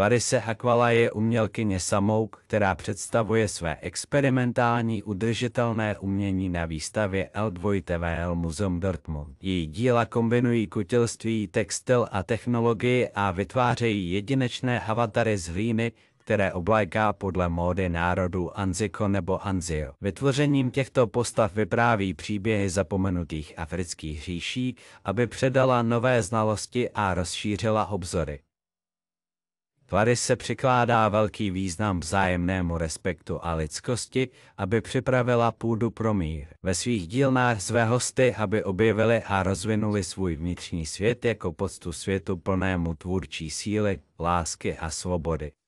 Clarisse Aquala je umělkyně samouk, která představuje své experimentální udržitelné umění na výstavě L2TVL Museum Dortmund. Její díla kombinují kutilství, textil a technologii a vytvářejí jedinečné avatary z hlíny, které obléká podle módy národů Anziko nebo Anzio. Vytvořením těchto postav vypráví příběhy zapomenutých afrických říší, aby předala nové znalosti a rozšířila obzory. Tvaris se přikládá velký význam vzájemnému respektu a lidskosti, aby připravila půdu pro mír. Ve svých dílnách své hosty, aby objevili a rozvinuli svůj vnitřní svět jako poctu světu plnému tvůrčí síly, lásky a svobody.